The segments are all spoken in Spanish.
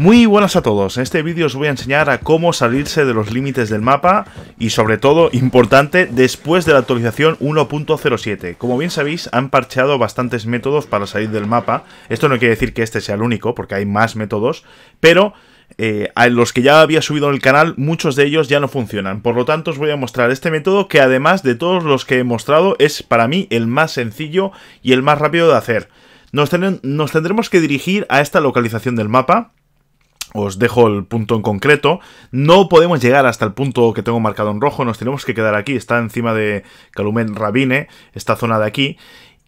Muy buenas a todos, en este vídeo os voy a enseñar a cómo salirse de los límites del mapa y sobre todo, importante, después de la actualización 1.07. Como bien sabéis, han parcheado bastantes métodos para salir del mapa, esto no quiere decir que este sea el único, porque hay más métodos, pero... Eh, a los que ya había subido en el canal, muchos de ellos ya no funcionan. Por lo tanto, os voy a mostrar este método que además de todos los que he mostrado, es para mí el más sencillo y el más rápido de hacer. Nos, nos tendremos que dirigir a esta localización del mapa, os dejo el punto en concreto. No podemos llegar hasta el punto que tengo marcado en rojo, nos tenemos que quedar aquí, está encima de Calumen Rabine, esta zona de aquí.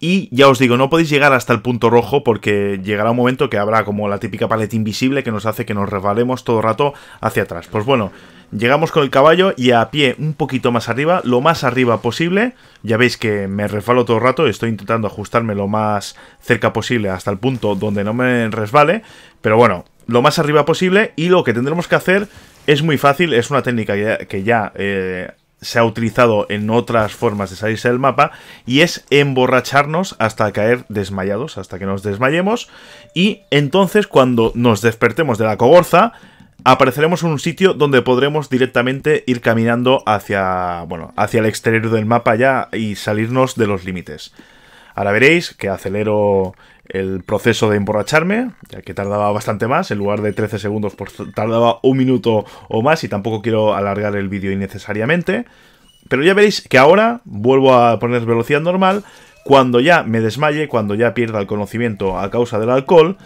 Y ya os digo, no podéis llegar hasta el punto rojo porque llegará un momento que habrá como la típica paleta invisible que nos hace que nos resbalemos todo el rato hacia atrás. Pues bueno, llegamos con el caballo y a pie un poquito más arriba, lo más arriba posible. Ya veis que me resbalo todo el rato, estoy intentando ajustarme lo más cerca posible hasta el punto donde no me resbale. Pero bueno, lo más arriba posible y lo que tendremos que hacer es muy fácil, es una técnica que ya, eh, se ha utilizado en otras formas de salirse del mapa y es emborracharnos hasta caer desmayados, hasta que nos desmayemos y entonces cuando nos despertemos de la cogorza apareceremos en un sitio donde podremos directamente ir caminando hacia, bueno, hacia el exterior del mapa ya y salirnos de los límites. Ahora veréis que acelero el proceso de emborracharme, ya que tardaba bastante más, en lugar de 13 segundos, pues tardaba un minuto o más y tampoco quiero alargar el vídeo innecesariamente. Pero ya veréis que ahora vuelvo a poner velocidad normal. Cuando ya me desmaye, cuando ya pierda el conocimiento a causa del alcohol,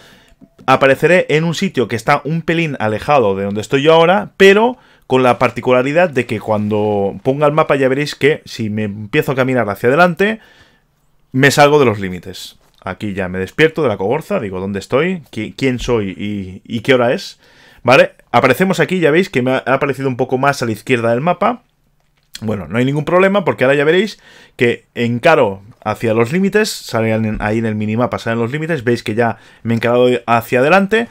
apareceré en un sitio que está un pelín alejado de donde estoy yo ahora, pero con la particularidad de que cuando ponga el mapa ya veréis que si me empiezo a caminar hacia adelante, me salgo de los límites. Aquí ya me despierto de la coborza, digo dónde estoy, quién soy y, qué hora es. ¿Vale? Aparecemos aquí, ya veis que me ha aparecido un poco más a la izquierda del mapa. Bueno, no hay ningún problema porque ahora ya veréis que encaro hacia los límites, salen ahí en el minimapa, salen los límites, veis que ya me he encarado hacia adelante,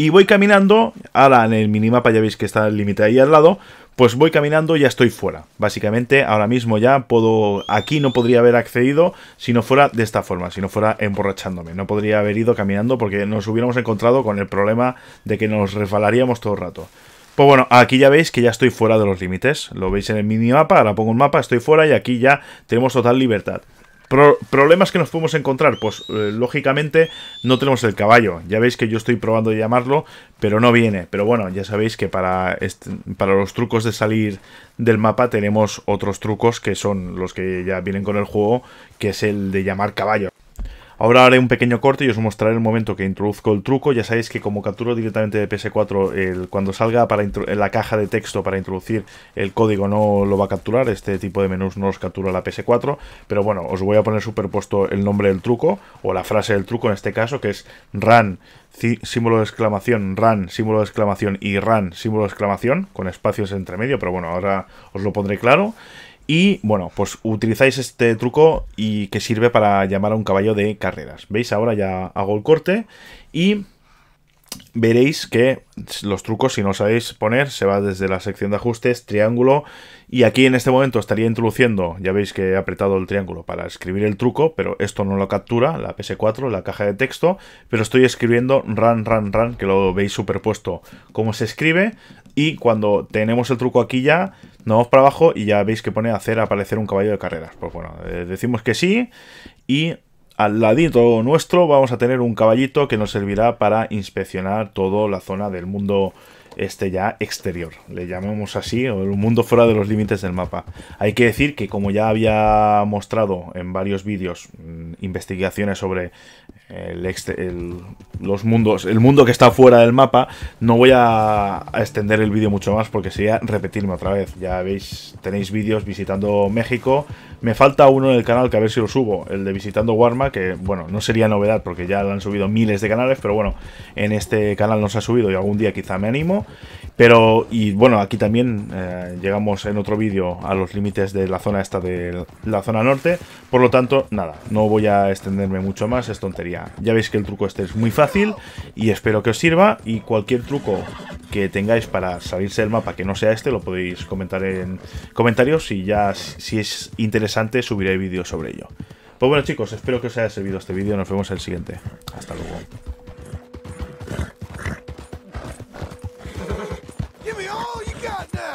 y voy caminando, ahora en el minimapa ya veis que está el límite ahí al lado, pues voy caminando y ya estoy fuera. Básicamente ahora mismo ya puedo, aquí no podría haber accedido si no fuera de esta forma, si no fuera emborrachándome. No podría haber ido caminando porque nos hubiéramos encontrado con el problema de que nos resbalaríamos todo el rato. Pues bueno, aquí ya veis que ya estoy fuera de los límites. Lo veis en el minimapa, ahora pongo un mapa, estoy fuera y aquí ya tenemos total libertad problemas que nos podemos encontrar, pues eh, lógicamente no tenemos el caballo. Ya veis que yo estoy probando de llamarlo, pero no viene. Pero bueno, ya sabéis que para, para los trucos de salir del mapa tenemos otros trucos que son los que ya vienen con el juego, que es el de llamar caballo. Ahora haré un pequeño corte y os mostraré el momento que introduzco el truco. Ya sabéis que como capturo directamente de PS4, cuando salga para la caja de texto para introducir el código no lo va a capturar, este tipo de menús no los captura la PS4, pero bueno, os voy a poner superpuesto el nombre del truco o la frase del truco en este caso, que es run símbolo de exclamación, run, símbolo de exclamación y run, símbolo de exclamación, con espacios entre medio, pero bueno, ahora os lo pondré claro. Y bueno, pues utilizáis este truco y que sirve para llamar a un caballo de carreras. ¿Veis? Ahora ya hago el corte y veréis que los trucos, si no sabéis poner, se va desde la sección de ajustes, triángulo, y aquí en este momento estaría introduciendo, ya veis que he apretado el triángulo para escribir el truco, pero esto no lo captura, la PS4, la caja de texto, pero estoy escribiendo run, run, run, que lo veis superpuesto cómo se escribe, y cuando tenemos el truco aquí ya, nos vamos para abajo y ya veis que pone hacer aparecer un caballo de carreras. Pues bueno, eh, decimos que sí y al ladito nuestro vamos a tener un caballito que nos servirá para inspeccionar toda la zona del mundo este ya exterior, le llamamos así, o el mundo fuera de los límites del mapa. Hay que decir que como ya había mostrado en varios vídeos mm, investigaciones sobre el, los mundos, el mundo que está fuera del mapa, no voy a, extender el vídeo mucho más porque sería repetirme otra vez. Ya veis, tenéis vídeos visitando México. Me falta uno en el canal que a ver si lo subo, el de visitando Warma, que bueno, no sería novedad porque ya lo han subido miles de canales, pero bueno, en este canal no se ha subido y algún día quizá me animo. Pero, y bueno, aquí también eh, llegamos en otro vídeo a los límites de la zona esta de la zona norte. Por lo tanto, nada, no voy a extenderme mucho más, es tontería. Ya veis que el truco este es muy fácil y espero que os sirva. Y cualquier truco que tengáis para salirse del mapa que no sea este, lo podéis comentar en comentarios y ya si es interesante subiré vídeos sobre ello. Pues bueno chicos, espero que os haya servido este vídeo, nos vemos en el siguiente. Hasta luego. got now.